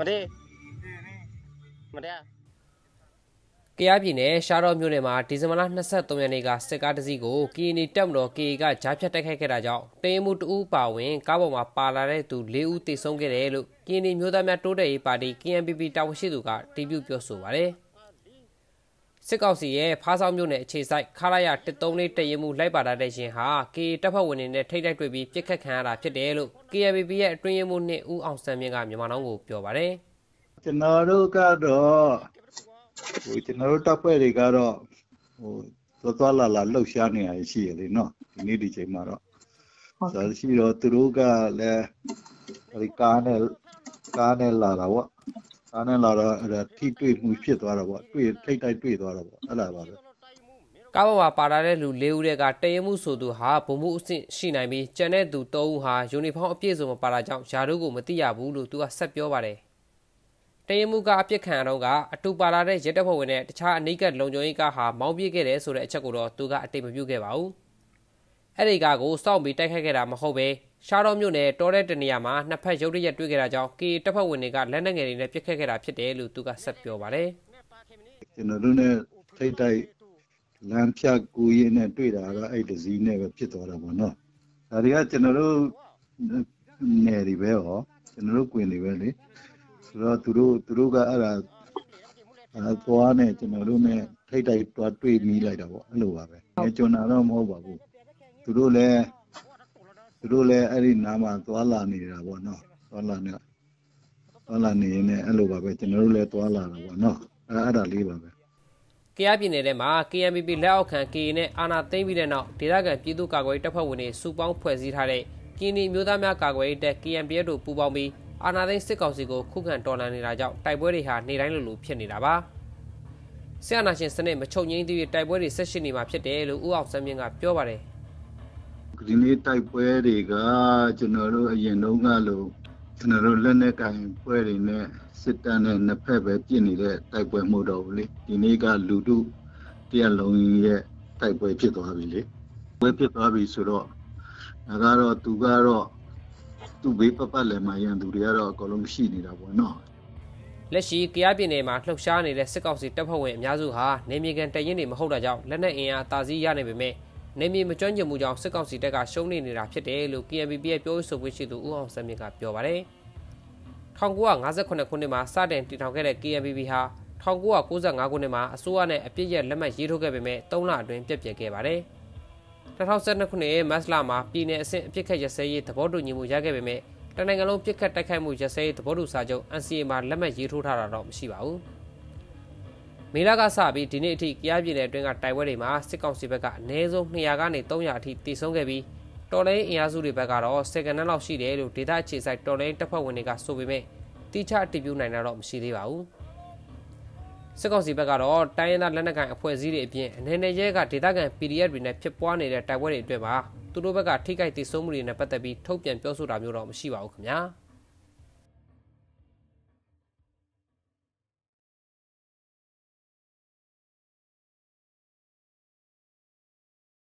မတဲ့မတဲ့ကယားပြည်နယ်ရှားတော်မြို့နယ်မှာဒီဇင်ဘာလ23ရက်နေ့ကစစ်ကားတစ်စီးကို KNI တပ်မတော် KA ကကြားဖြတ်တိုက်ခိုက်ခဲ့တာကြောင့်တင်းမှုတဦးပါဝင်ကားပေါ်မှာပါလာတဲ့သူ၄ဦးသေဆုံးခဲ့တယ်လို့ KNI မျိုးသားများတိုးတက်ရေးပါတီ KNPP တာဝန်ရှိသူကတီးပြပြောဆိုပါတယ်။စစ်ကောင်စီရဲ့ဖားဆောင်မြို့နယ်အခြေစိုက်ခလာရ134တရင်မှုလိုက်ပါလာတဲ့ရင်ဟာ KA တပ်ဖွဲ့ဝင်တွေနဲ့ထိတိုက်တွေ့ပြီးပြစ်ခတ်ခံရတာဖြစ်တယ်လို့ KABP ရဲ့အတွင်းရေးမှူးနှစ်ဦးအောင်စံမြင့်ကမြန်မာနောင်းကိုပြောပါတယ်ကျွန်တော်တို့ကတော့ဟိုကျွန်တော်တို့တပ်ဖွဲ့တွေကတော့ဟိုသွားသွားလာလာလှုပ်ရှားနေရရှိရလေနော်ဒီနေ့ဒီချိန်မှာတော့ဆိုတော့ရှိတော့သူတို့ကလည်းဒီကားနဲ့ကားနဲ့လာတာပေါ့စာနဲ့လာတော့အဲ့ဒါထိတွေ့မှုဖြစ်သွားတာပေါ့တွေ့ထိတိုက်တွေ့သွားတာပေါ့အဲ့ဒါပါပဲကဘဝပါလာတဲ့လူ၄ဦးတက်ကတရမှုဆိုသူဟာဗိုလ်မှုအဆင့်ရှိနိုင်ပြီးကျန်တဲ့သူ၃ဦးဟာယူနီဖောင်းအပြည့်စုံမပါတာကြောင့်ယာတို့ကိုမသိရဘူးလို့သူကဆက်ပြောပါတယ်တရင်မှုကအပြစ်ခံတော့ကအတူပါလာတဲ့ရဲတပ်ဖွဲ့ဝင်နဲ့တခြားအနိကလုံခြုံရေးကဟာမောင်းပြေးခဲ့တယ်ဆိုတဲ့အချက်ကိုတော့သူကအတိတ်မပြုခဲ့ပါဘူး။အဲ့ဒီကကိုစောင့်ပြီးတိုက်ခိုက်ခဲ့တာမဟုတ်ပဲရှားတော်မြို့နယ်တောတဲ့တနေရာမှာနှစ်ဖက်ရုတ်တရက်တွေ့ခဲ့တာကြောင့် KA တပ်ဖွဲ့ဝင်တွေကလက်နက်ငယ်တွေနဲ့ပစ်ခတ်ခဲ့တာဖြစ်တယ်လို့သူကဆက်ပြောပါတယ်။ကျွန်တော်တို့နဲ့ထိတ်တိုက်လမ်းဖြတ်ကူရင်းနဲ့တွေ့တာကအဲ့ဒစီနဲ့ပဲဖြစ်သွားတာပေါ့နော်။ဒါတွေကကျွန်တော်တို့နယ်တွေပဲဟောကျွန်တော်တို့ကွင်တွေပဲလေ။ဆိုတော့သူတို့သူတို့ကအဲ့ဒါအဲသွားနဲ့ကျွန်တော်တို့နဲ့ထိတ်တိုက်သွားတွေ့မိလိုက်တာပေါ့အဲ့လိုပါပဲ။ကျွန်တော်တော့မဟုတ်ပါဘူး။သူတို့လည်းသူတို့လည်းအဲ့ဒီနားမှာသွာလာနေတာပေါ့နော်သွာလာနေသွားလာနေရင်လည်းအဲ့လိုပါပဲကျွန်တော်တို့လည်းသွာလာတာပေါ့နော်အဲ့အဲ့ဒါလေးပါပဲကရပြည်နယ်ထဲမှာ KMPP လက်အောက်ခံ KA နဲ့အာဏာသိမ်းပြီးတဲ့နောက်ဒေသခံပြည်သူ့ကာကွယ်တပ်ဖွဲ့ဝင်တွေစုပေါင်းဖွဲ့စည်းထားတဲ့ကင်းဒီမျိုးသားများကာကွယ်ရေးတပ် KMPF တို့ပူးပေါင်းပြီးအာဏာသိမ်းစစ်ကောင်စီကိုခုခံတော်လှန်နေတာကြောင့်တိုက်ပွဲတွေဟာနေတိုင်းလိုလိုဖြစ်နေတာပါဆရာနာရှင်စနစ်မချုပ်ငြိမ်းသေးတဲ့တိုက်ပွဲတွေဆက်ရှိနေမှာဖြစ်တယ်လို့ဦးအောင်စံမြင့်ကပြောပါတယ်ဒီနေ့တိုက်ပွဲတွေကကျွန်တော်တို့အရင်တုန်းကလို့ကျွန်တော်တို့လက်နဲ့ကင်ပွဲတွေနဲ့စစ်တမ်းနဲ့နှစ်ဖက်ပဲပြစ်နေတဲ့တိုက်ပွဲမဟုတ်တော့ဘူးလေဒီနေ့ကလူတို့တရားလုံးရဲ့တိုက်ပွဲဖြစ်သွားပြီလေပွဲဖြစ်သွားပြီဆိုတော့ဒါကတော့သူကတော့သူ့ဘေးပတ်ပတ်လည်မှာရန်သူတွေကတော့အကုန်လုံးရှိနေတာပေါ့နော်လက်ရှိကရားပြည်နယ်မှာလှုပ်ရှားနေတဲ့စစ်ကောင်စီတပ်ဖွဲ့ဝင်အများစုဟာနေမြေကန်တရင်တွေမဟုတ်တာကြောင့်လက်နက်အင်အားတာစည်းရနိုင်ပေမဲ့နေမီမကျွမ်းကျင်မှုကြောင့်စစ်ကောင်စီတပ်ကရှုံးနေနေတာဖြစ်တယ်လို့ KNPB ရဲ့ပြောရေးဆိုခွင့်ရှိသူဦးအောင်စံမြင့်ကပြောပါတယ်1958ခုနှစ်မှာစတင်တည်ထောင်ခဲ့တဲ့ KNPB ဟာ1995ခုနှစ်မှာအစိုးရနဲ့အပြစ်ရက်လက်မှတ်ရေးထိုးခဲ့ပေမဲ့၃လအတွင်းပြက်ပြယ်ခဲ့ပါတယ်2012ခုနှစ်မတ်လမှာပြည်내အဆင့်အပြစ်ခတ်ရစဲရေးသဘောတူညီမှုရခဲ့ပေမဲ့တနင်္ဂနွေလုံးပြစ်ခတ်တိုက်ခိုက်မှုရစဲရေးသဘောတူစာချုပ် NCA မှာလက်မှတ်ရေးထိုးထားတာတော့မရှိပါဘူးမေလကစပြီးဒီနေ့အထိကြားပြည်နယ်အတွင်းကတိုက်ပွဲတွေမှာစစ်ကောင်စီဘက်ကအနည်းဆုံး200ကနေ300အထိတိုက်ဆုံးခဲ့ပြီးတော်လိုင်းအင်အားစုတွေဘက်ကတော့စက္ကန့်လောက်ရှိတယ်လို့ဒေတာအခြေဆိုင်တော်လိုင်းတပ်ဖွဲ့ဝင်တွေကဆိုပေမဲ့တိကျအတည်ပြုနိုင်တာတော့မရှိသေးပါဘူးစစ်ကောင်စီဘက်ကတော့တိုင်းရင်းသားလက်နက်ကိုင်အဖွဲ့အစည်းတွေအပြင်အနေနဲ့ရဲကဒေတာကန် PDF တွေနဲ့ဖြစ်ပွားနေတဲ့တိုက်ပွဲတွေအတွက်ပါသူတို့ဘက်ကထိခိုက်တိုက်ဆုံးမှုတွေနဲ့ပတ်သက်ပြီးထုတ်ပြန်ပြောဆိုတာမျိုးတော့မရှိပါဘူးခင်ဗျာ။